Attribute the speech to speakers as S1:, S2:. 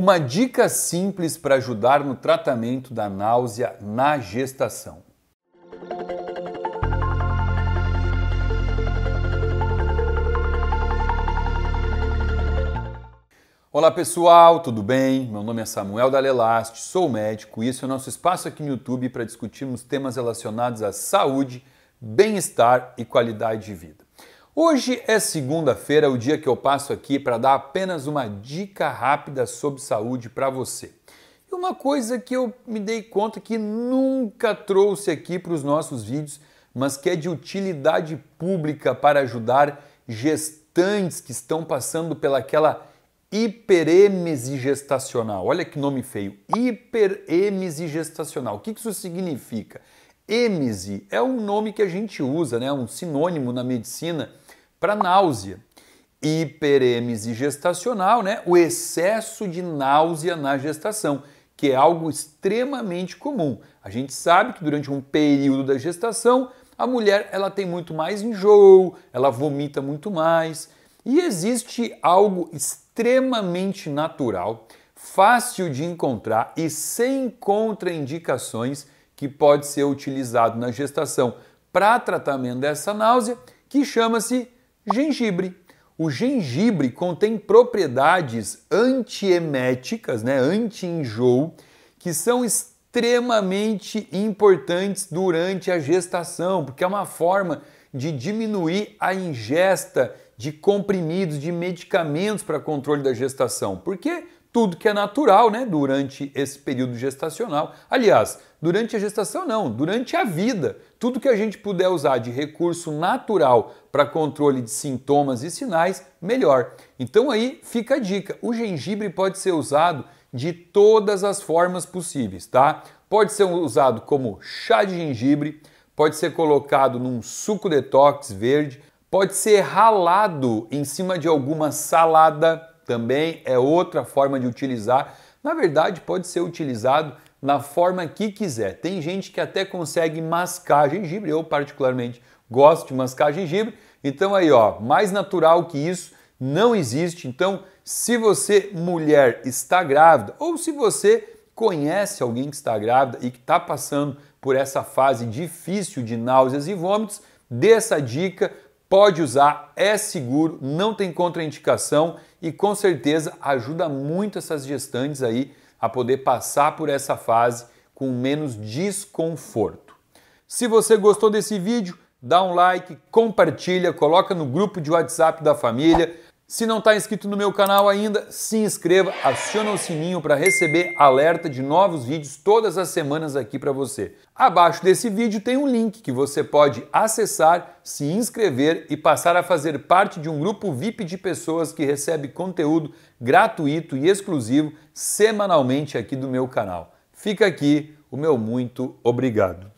S1: Uma dica simples para ajudar no tratamento da náusea na gestação. Olá pessoal, tudo bem? Meu nome é Samuel Dalelast, sou médico e esse é o nosso espaço aqui no YouTube para discutirmos temas relacionados à saúde, bem-estar e qualidade de vida. Hoje é segunda-feira, o dia que eu passo aqui para dar apenas uma dica rápida sobre saúde para você. E uma coisa que eu me dei conta que nunca trouxe aqui para os nossos vídeos, mas que é de utilidade pública para ajudar gestantes que estão passando pelaquela hiperêmese gestacional. Olha que nome feio, hiperêmese gestacional. O que isso significa? Êmese é um nome que a gente usa, né? um sinônimo na medicina para náusea. Hiperêmese gestacional, né? O excesso de náusea na gestação, que é algo extremamente comum. A gente sabe que durante um período da gestação, a mulher ela tem muito mais enjoo, ela vomita muito mais. E existe algo extremamente natural, fácil de encontrar e sem contraindicações que pode ser utilizado na gestação para tratamento dessa náusea, que chama-se Gengibre. O gengibre contém propriedades antieméticas, né, anti-enjoo, que são extremamente importantes durante a gestação, porque é uma forma de diminuir a ingesta de comprimidos, de medicamentos para controle da gestação. Por quê? tudo que é natural, né, durante esse período gestacional. Aliás, durante a gestação não, durante a vida. Tudo que a gente puder usar de recurso natural para controle de sintomas e sinais, melhor. Então aí fica a dica. O gengibre pode ser usado de todas as formas possíveis, tá? Pode ser usado como chá de gengibre, pode ser colocado num suco detox verde, pode ser ralado em cima de alguma salada também é outra forma de utilizar. Na verdade, pode ser utilizado na forma que quiser. Tem gente que até consegue mascar gengibre, eu particularmente gosto de mascar gengibre. Então aí, ó, mais natural que isso não existe. Então, se você mulher está grávida ou se você conhece alguém que está grávida e que está passando por essa fase difícil de náuseas e vômitos, dê essa dica, Pode usar, é seguro, não tem contraindicação e com certeza ajuda muito essas gestantes aí a poder passar por essa fase com menos desconforto. Se você gostou desse vídeo, dá um like, compartilha, coloca no grupo de WhatsApp da família se não está inscrito no meu canal ainda, se inscreva, aciona o sininho para receber alerta de novos vídeos todas as semanas aqui para você. Abaixo desse vídeo tem um link que você pode acessar, se inscrever e passar a fazer parte de um grupo VIP de pessoas que recebe conteúdo gratuito e exclusivo semanalmente aqui do meu canal. Fica aqui o meu muito obrigado.